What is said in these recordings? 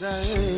design.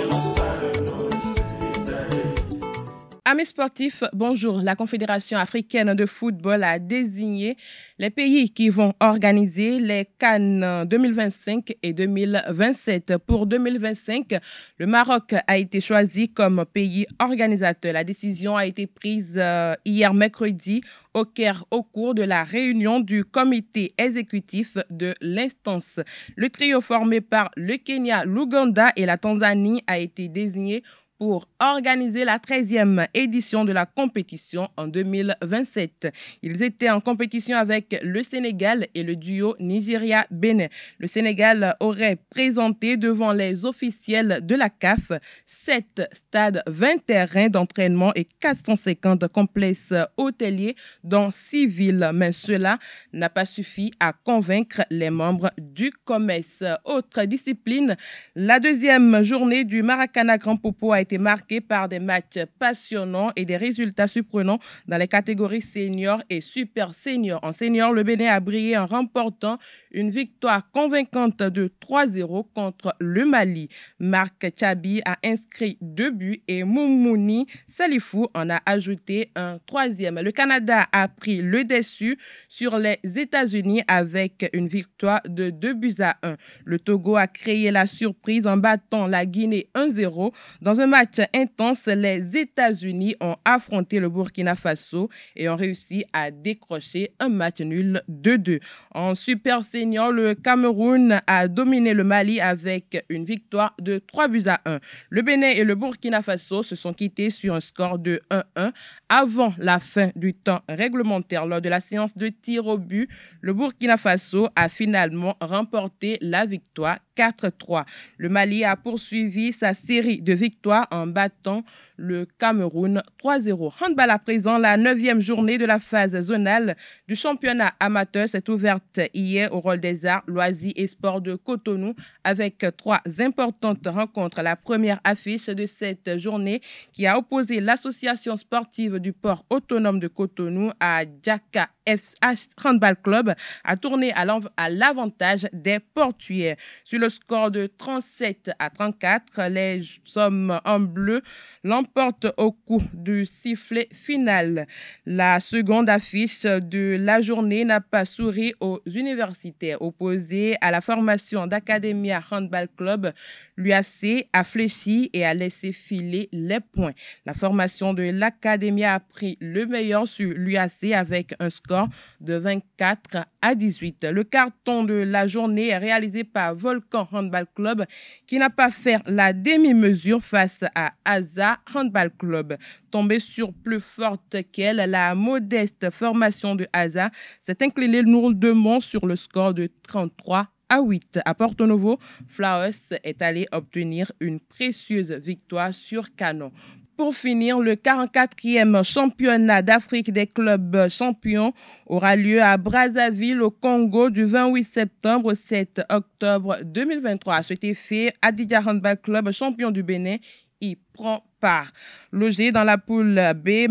Amis sportifs, bonjour. La Confédération africaine de football a désigné les pays qui vont organiser les Cannes 2025 et 2027. Pour 2025, le Maroc a été choisi comme pays organisateur. La décision a été prise euh, hier mercredi au Caire au cours de la réunion du comité exécutif de l'instance. Le trio formé par le Kenya, l'Ouganda et la Tanzanie a été désigné pour organiser la 13e édition de la compétition en 2027. Ils étaient en compétition avec le Sénégal et le duo Nigeria-Bénin. Le Sénégal aurait présenté devant les officiels de la CAF 7 stades, 20 terrains d'entraînement et 450 complexes hôteliers dans 6 villes. Mais cela n'a pas suffi à convaincre les membres du commerce. Autre discipline, la deuxième journée du Maracana Grand Popo a été marqué par des matchs passionnants et des résultats surprenants dans les catégories seniors et super seniors. En senior, le Bénin a brillé en remportant une victoire convaincante de 3-0 contre le Mali. Marc Tchabi a inscrit deux buts et Moumouni Salifou en a ajouté un troisième. Le Canada a pris le dessus sur les États-Unis avec une victoire de 2 buts à 1. Le Togo a créé la surprise en battant la Guinée 1-0 dans un match match intense, les États-Unis ont affronté le Burkina Faso et ont réussi à décrocher un match nul 2-2. En super senior, le Cameroun a dominé le Mali avec une victoire de 3 buts à 1. Le Bénin et le Burkina Faso se sont quittés sur un score de 1-1 avant la fin du temps réglementaire lors de la séance de tir au but. Le Burkina Faso a finalement remporté la victoire 4-3. Le Mali a poursuivi sa série de victoires en battant le Cameroun 3-0. Handball à présent, la neuvième journée de la phase zonale du championnat amateur s'est ouverte hier au rôle des arts, loisirs et sports de Cotonou avec trois importantes rencontres. La première affiche de cette journée qui a opposé l'association sportive du port autonome de Cotonou à Djaka FH Handball Club a tourné à l'avantage des portuaires. Sur le score de 37 à 34, les hommes bleu l'emporte au coup du sifflet final. La seconde affiche de la journée n'a pas souri aux universitaires opposés à la formation d'Academia Handball Club. L'UAC a fléchi et a laissé filer les points. La formation de l'Académie a pris le meilleur sur l'UAC avec un score de 24 à 18. Le carton de la journée est réalisé par Volcan Handball Club qui n'a pas fait la demi-mesure face à AZA Handball Club. Tombée sur plus forte qu'elle, la modeste formation de AZA s'est inclinée lourdement de sur le score de 33 a8. À Porto Novo, Flowers est allé obtenir une précieuse victoire sur Canon. Pour finir, le 44e championnat d'Afrique des clubs champions aura lieu à Brazzaville, au Congo, du 28 septembre au 7 octobre 2023. A cet effet, Adidja Handball Club, champion du Bénin, il prend part. Logé dans la poule B,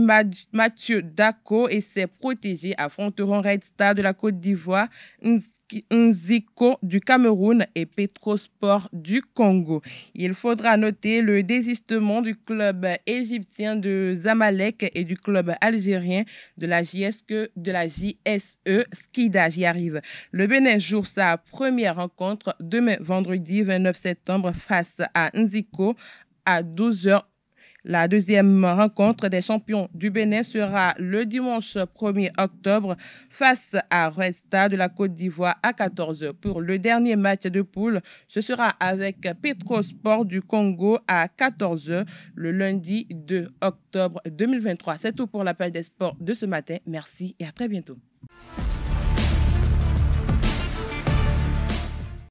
Mathieu Dako et ses protégés affronteront Red Star de la Côte d'Ivoire, Nziko du Cameroun et Petrosport du Congo. Il faudra noter le désistement du club égyptien de Zamalek et du club algérien de la JSE, de la JSE Skida. J'y arrive. Le Bénin joue sa première rencontre demain vendredi 29 septembre face à Nziko à 12h. La deuxième rencontre des champions du Bénin sera le dimanche 1er octobre face à Resta de la Côte d'Ivoire à 14h. Pour le dernier match de poule, ce sera avec Sport du Congo à 14h le lundi 2 octobre 2023. C'est tout pour la page des sports de ce matin. Merci et à très bientôt.